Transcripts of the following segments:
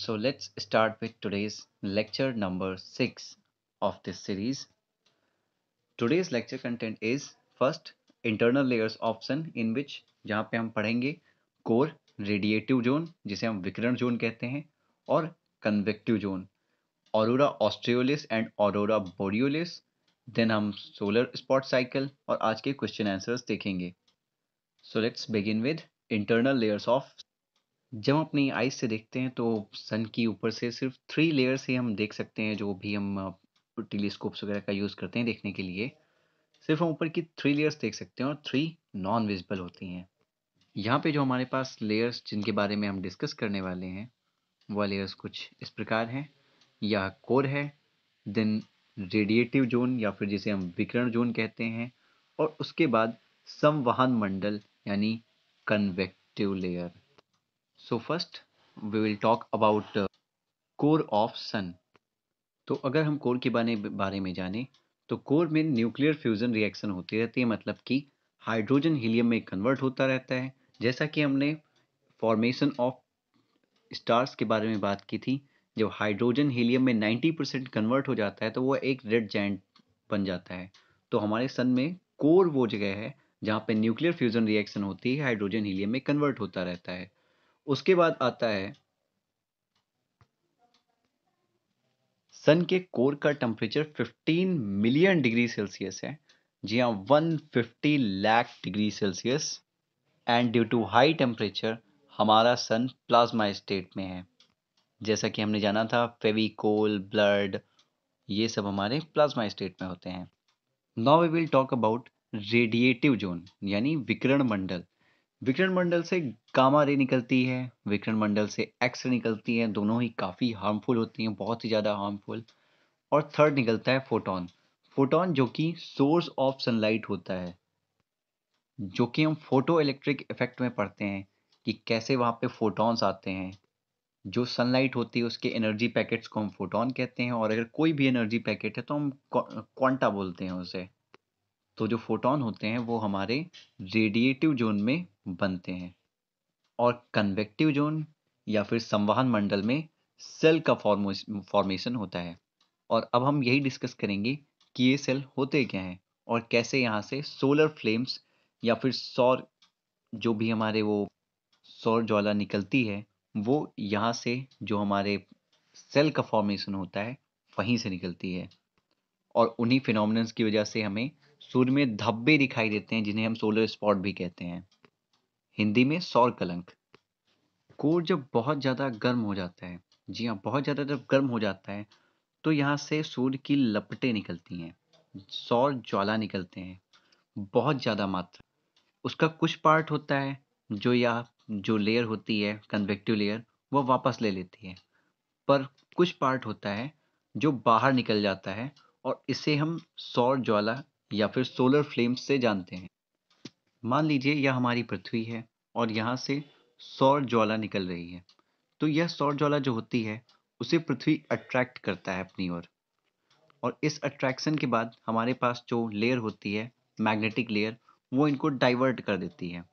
So let's start with today's lecture number 6 of this series. Today's lecture content is first internal layers option in which जहाँ पे हम पढ़ेंगे core radiative zone जिसे हम विकिरण zone कहते हैं और convective zone aurora australis and aurora borealis then हम सोलर स्पॉट साइकिल और आज के क्वेश्चन आंसर्स देखेंगे so let's begin with internal layers of जब हम अपनी आइज से देखते हैं तो सन की ऊपर से सिर्फ थ्री लेयर्स ही हम देख सकते हैं जो भी हम टेलीस्कोप्स वगैरह का यूज़ करते हैं देखने के लिए सिर्फ हम ऊपर की थ्री लेयर्स देख सकते हैं और थ्री नॉन विजिबल होती हैं यहाँ पे जो हमारे पास लेयर्स जिनके बारे में हम डिस्कस करने वाले हैं वह लेयर्स कुछ इस प्रकार हैं यह कोर है देन रेडिएटिव जोन या फिर जिसे हम विकिरण जोन कहते हैं और उसके बाद संवहन मंडल यानी convective layer so first we will talk about core of sun तो अगर हम कोर के बारे बारे में जाने तो कोर में न्यूक्लियर फ्यूज़न रिएक्शन होती रहती है मतलब कि हाइड्रोजन हीलियम में कन्वर्ट होता रहता है जैसा कि हमने फॉर्मेशन ऑफ स्टार्स के बारे में बात की थी जब हाइड्रोजन हीलियम में 90 परसेंट कन्वर्ट हो जाता है तो वो एक रेड जैंट बन जाता है तो हमारे सन में कोर वो जगह है जहाँ पे न्यूक्लियर फ्यूज़न रिएक्शन होती है हाइड्रोजन हीलियम में कन्वर्ट होता रहता है उसके बाद आता है सन के कोर का टेम्परेचर 15 मिलियन डिग्री सेल्सियस है जी हाँ 150 lakh degree Celsius and due to high temperature हमारा सन प्लाज्मा स्टेट में है जैसा कि हमने जाना था फेविकोल ब्लड ये सब हमारे प्लाज्मा स्टेट में होते हैं now we will talk about radiative zone यानी विकिरण मंडल विकिरण मंडल से गामा रे निकलती है विकिरण मंडल से एक्स रे निकलती है दोनों ही काफ़ी हार्मफुल होती हैं बहुत ही ज़्यादा हार्मफुल और थर्ड निकलता है फोटोन फोटोन जो कि सोर्स ऑफ सनलाइट होता है जो कि हम फोटो इलेक्ट्रिक इफेक्ट में पढ़ते हैं कि कैसे वहाँ पे फोटॉन्स आते हैं जो सनलाइट होती है उसके एनर्जी पैकेट्स को हम फोटोन कहते हैं और अगर कोई भी एनर्जी पैकेट है तो हम क्वांटा बोलते हैं उसे तो जो फोटोन होते हैं वो हमारे रेडिएटिव जोन में बनते हैं और कन्वेक्टिव जोन या फिर संवहन मंडल में सेल का फॉर्मेशन होता है और अब हम यही डिस्कस करेंगे कि ये सेल होते क्या हैं और कैसे यहाँ से सोलर फ्लेम्स या फिर सौर जो भी हमारे वो सौर ज्वाला निकलती है वो यहाँ से जो हमारे सेल का फॉर्मेशन होता है वहीं से निकलती है और उन्हीं फिनोमिनस की वजह से हमें सूर्य में धब्बे दिखाई देते हैं जिन्हें हम सोलर स्पॉट भी कहते हैं हिंदी में सौर कलंक कोर जब बहुत ज़्यादा गर्म हो जाता है जी हाँ बहुत ज़्यादा जब गर्म हो जाता है तो यहाँ से सूर्य की लपटें निकलती हैं सौर ज्वाला निकलते हैं बहुत ज़्यादा मात्रा उसका कुछ पार्ट होता है जो या जो लेयर होती है कन्वेक्टिव लेयर वह वापस ले लेती है पर कुछ पार्ट होता है जो बाहर निकल जाता है और इसे हम सौर ज्वाला या फिर सोलर फ्लेम्स से जानते हैं मान लीजिए यह हमारी पृथ्वी है और यहाँ से सौर ज्वाला निकल रही है तो यह सौर ज्वाला जो होती है उसे पृथ्वी अट्रैक्ट करता है अपनी ओर और।, इस अट्रैक्शन के बाद हमारे पास जो लेयर होती है मैग्नेटिक लेयर वो इनको डाइवर्ट कर देती है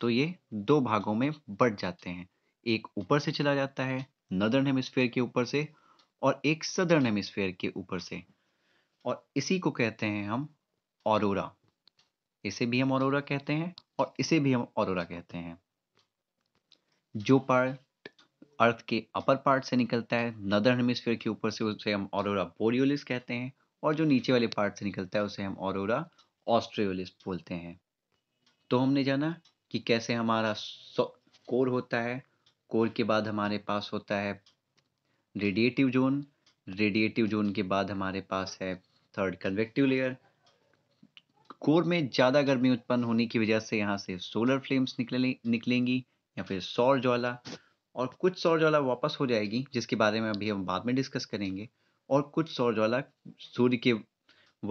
तो ये दो भागों में बढ़ जाते हैं एक ऊपर से चला जाता है नदर्न हेमिस्फेयर के ऊपर से और एक सदर्न हेमिस्फेयर के ऊपर से और इसी को कहते हैं हम ऑरोरा इसे भी हम ऑरोरा कहते हैं और इसे भी हम ऑरोरा कहते हैं जो पार्ट अर्थ के अपर पार्ट से निकलता है नदर हेमिस्फीयर के ऊपर से उसे हम ऑरोरा बोरियोलिस कहते हैं और जो नीचे वाले पार्ट से निकलता है उसे हम ऑरोरा ऑस्ट्रियोलिस बोलते हैं तो हमने जाना कि कैसे हमारा कोर होता है कोर के बाद हमारे पास होता है रेडिएटिव जोन रेडिएटिव जोन के बाद हमारे पास है थर्ड कन्वेक्टिव लेयर कोर में ज़्यादा गर्मी उत्पन्न होने की वजह से यहाँ से सोलर फ्लेम्स निकले निकलेंगी या फिर सौर ज्वाला और कुछ सौर ज्वाला वापस हो जाएगी जिसके बारे में अभी हम बाद में डिस्कस करेंगे और कुछ सौर ज्वाला सूर्य के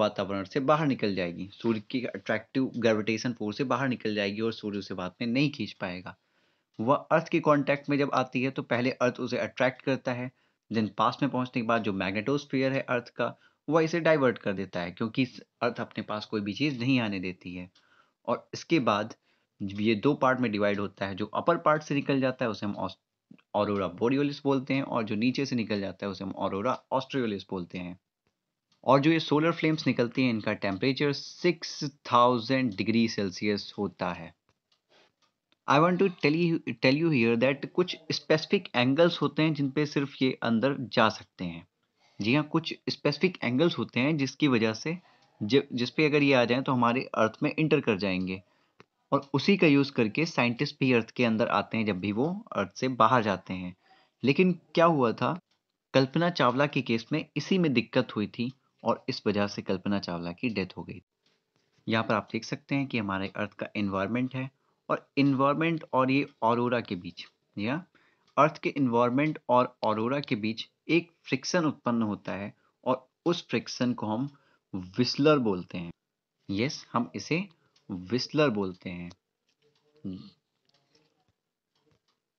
वातावरण से बाहर निकल जाएगी सूर्य की अट्रैक्टिव ग्रेविटेशन फोर्स से बाहर निकल जाएगी और सूर्य उसे बाद में नहीं खींच पाएगा वह अर्थ के कॉन्टैक्ट में जब आती है तो पहले अर्थ उसे अट्रैक्ट करता है देन पास में पहुंचने के बाद जो मैग्नेटोस्फीयर है अर्थ का वह इसे डाइवर्ट कर देता है क्योंकि अर्थ अपने पास कोई भी चीज़ नहीं आने देती है और इसके बाद ये दो पार्ट में डिवाइड होता है जो अपर पार्ट से निकल जाता है उसे हम ऑरोरा बोरियोलिस बोलते हैं और जो नीचे से निकल जाता है उसे हम ऑरोरा ऑस्ट्रियोलिस बोलते हैं और जो ये सोलर फ्लेम्स निकलती हैं इनका टेम्परेचर 6000 डिग्री सेल्सियस होता है I want to tell you tell you here that कुछ स्पेसिफिक एंगल्स होते हैं जिन पे सिर्फ ये अंदर जा सकते हैं जी हाँ कुछ स्पेसिफिक एंगल्स होते हैं जिसकी वजह से जब जिस पे अगर ये आ जाएं तो हमारे अर्थ में इंटर कर जाएंगे और उसी का यूज़ करके साइंटिस्ट भी अर्थ के अंदर आते हैं जब भी वो अर्थ से बाहर जाते हैं लेकिन क्या हुआ था कल्पना चावला के केस में इसी में दिक्कत हुई थी और इस वजह से कल्पना चावला की डेथ हो गई यहाँ पर आप देख सकते हैं कि हमारे अर्थ का इन्वायरमेंट है और इन्वायरमेंट और ये औरोरा के बीच या हाँ, अर्थ के इन्वायरमेंट और औरोरा के बीच एक फ्रिक्शन उत्पन्न होता है और उस फ्रिक्शन को हम विस्लर बोलते हैं यस yes, हम इसे विस्लर बोलते हैं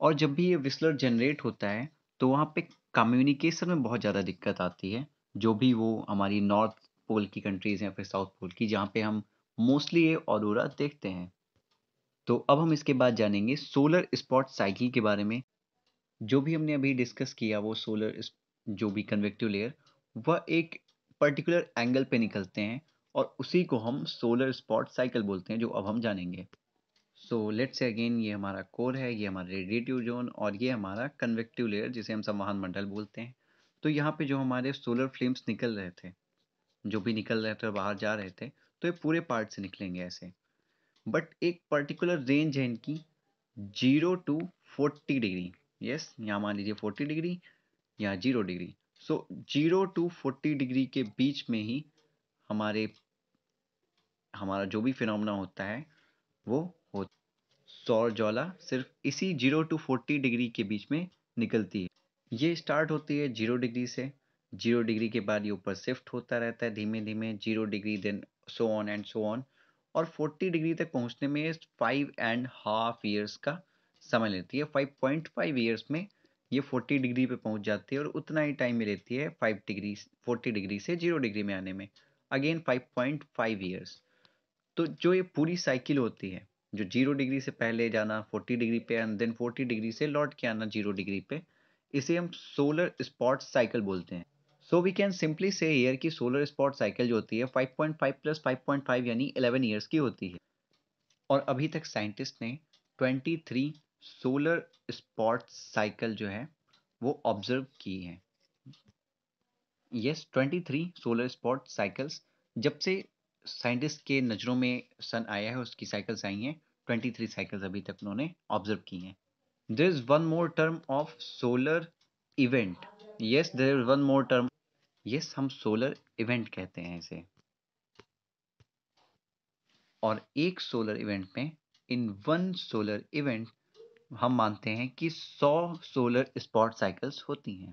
और जब भी ये विस्लर जनरेट होता है तो वहाँ पे कम्युनिकेशन में बहुत ज़्यादा दिक्कत आती है जो भी वो हमारी नॉर्थ पोल की कंट्रीज़ हैं फिर साउथ पोल की जहाँ पे हम मोस्टली ये ऑरोरा देखते हैं तो अब हम इसके बाद जानेंगे सोलर स्पॉट साइकिल के बारे में जो भी हमने अभी डिस्कस किया वो सोलर जो भी कन्वेक्टिव लेयर वह एक पर्टिकुलर एंगल पे निकलते हैं और उसी को हम सोलर स्पॉट साइकिल बोलते हैं जो अब हम जानेंगे सो लेट्स से अगेन ये हमारा कोर है ये हमारा रेडिएटिव जोन और ये हमारा कन्वेक्टिव लेयर जिसे हम संवाहन मंडल बोलते हैं तो यहाँ पे जो हमारे सोलर फ्लेम्स निकल रहे थे जो भी निकल रहे थे और बाहर जा रहे थे तो ये पूरे पार्ट से निकलेंगे ऐसे बट एक पर्टिकुलर रेंज है इनकी zero to forty degree yes यहाँ मान लीजिए फोर्टी डिग्री या zero degree so zero to forty degree के बीच में ही हमारे हमारा जो भी फिनोमना होता है वो हो सौर ज्वाला सिर्फ इसी जीरो टू फोर्टी डिग्री के बीच में निकलती है ये स्टार्ट होती है जीरो डिग्री से जीरो डिग्री के बाद ये ऊपर शिफ्ट होता रहता है धीमे धीमे zero degree then so on and so on और फोर्टी डिग्री तक पहुंचने में फाइव एंड हाफ ईयर्स का समय लेती है फाइव पॉइंट फाइव ईयर्स में ये फोर्टी डिग्री पे पहुंच जाती है और उतना ही टाइम लेती है फाइव डिग्री फोर्टी डिग्री से जीरो डिग्री में आने में again five point five years तो जो ये पूरी साइकिल होती है जो जीरो डिग्री से पहले जाना फोर्टी डिग्री पे एंड देन फोर्टी डिग्री से लौट के आना जीरो डिग्री पे इसे हम सोलर स्पॉट साइकिल बोलते हैं so we can simply say year की सोलर स्पॉट साइकिल जो होती है 5.5 प्लस फाइव यानी 11 ईयर्स की होती है और अभी तक साइंटिस्ट ने 23 सोलर स्पॉट साइकिल जो है वो ऑब्जर्व की है yes twenty three solar spot cycles जब से साइंटिस्ट के नज़रों में सन आया है उसकी साइकिल्स आई हैं ट्वेंटी थ्री साइकिल्स अभी तक उन्होंने ऑब्जर्व की हैं there is one more term of solar event yes there is one more term yes हम सोलर इवेंट कहते हैं इसे और एक सोलर इवेंट में इन वन सोलर इवेंट हम मानते हैं कि 100 सोलर स्पॉट साइकिल्स होती हैं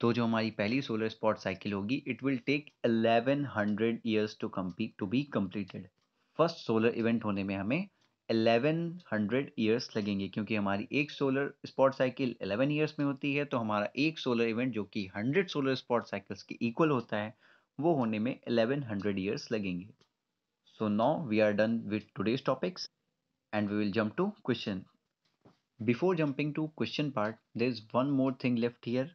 तो जो हमारी पहली सोलर स्पॉट साइकिल होगी it will take 1100 years to compete to be completed first solar event होने में हमें 1100 ईयर्स लगेंगे क्योंकि हमारी एक सोलर स्पॉट साइकिल 11 ईयर्स में होती है तो हमारा एक सोलर इवेंट जो कि 100 सोलर स्पॉट साइकिल्स के इक्वल होता है वो होने में 1100 ईयर्स लगेंगे so now we are done with today's topics and we will jump to question Before jumping to question part, there is one more thing left here.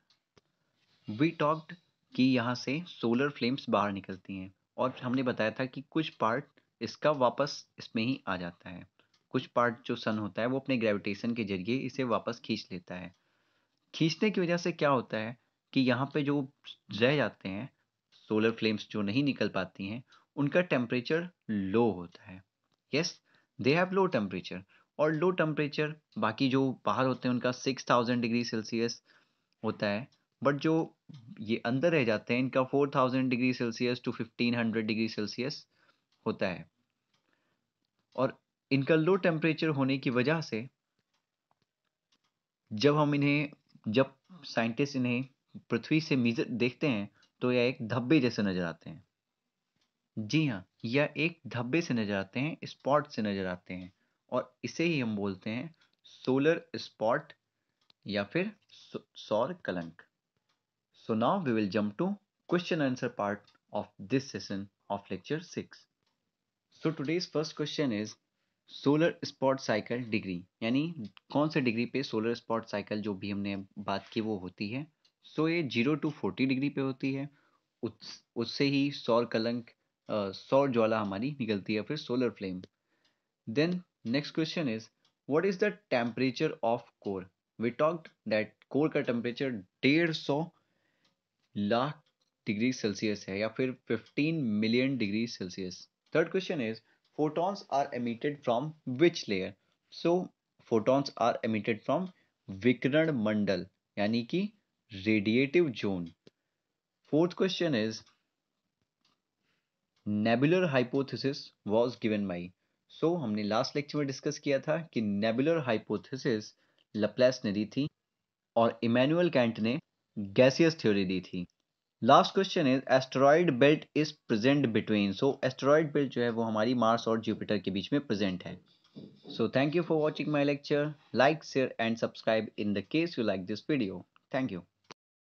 We talked कि यहाँ से सोलर फ्लेम्स बाहर निकलती हैं और हमने बताया था कि कुछ पार्ट इसका वापस इसमें ही आ जाता है कुछ पार्ट जो सन होता है वो अपने ग्रेविटेशन के जरिए इसे वापस खींच लेता है खींचने की वजह से क्या होता है कि यहाँ पे जो रह जाते हैं सोलर फ्लेम्स जो नहीं निकल पाती हैं उनका टेम्परेचर लो होता है yes they have low temperature और लो टेम्परेचर बाकी जो बाहर होते हैं उनका सिक्स थाउजेंड डिग्री सेल्सियस होता है बट जो ये अंदर रह जाते हैं इनका four thousand degree Celsius to fifteen hundred degree Celsius होता है और इनका लो टेम्परेचर होने की वजह से जब हम इन्हें जब साइंटिस्ट इन्हें पृथ्वी से मीजर देखते हैं तो यह एक धब्बे जैसे नजर आते हैं जी हाँ यह एक धब्बे से नजर आते हैं स्पॉट से नजर आते हैं और इसे ही हम बोलते हैं सोलर स्पॉट या फिर सौर कलंक so now we will jump to question answer part of this session of lecture six so today's first question is solar spot cycle degree यानी कौन से डिग्री पे सोलर स्पॉट साइकिल जो भी हमने बात की वो होती है सो so, ये जीरो टू फोर्टी डिग्री पे होती है उस उससे ही सौर कलंक सौर ज्वाला हमारी निकलती है फिर solar flame then next question is what is the temperature of core we talked that core ka temperature 150 lakh degrees celsius hai ya 15 million degrees celsius third question is photons are emitted from which layer so photons are emitted from Vikrant mandal yani ki radiative zone fourth question is nebular hypothesis was given by so so, हमने last lecture में discuss किया था कि nebular hypothesis लप्लेस ने दी थी और Immanuel Kant ने गैसियस थ्योरी दी थी last question is asteroid belt is present between so asteroid belt जो है वो हमारी मार्स और जुपिटर के बीच में प्रेजेंट है so thank you for watching my lecture like share and subscribe in the case you like this video thank you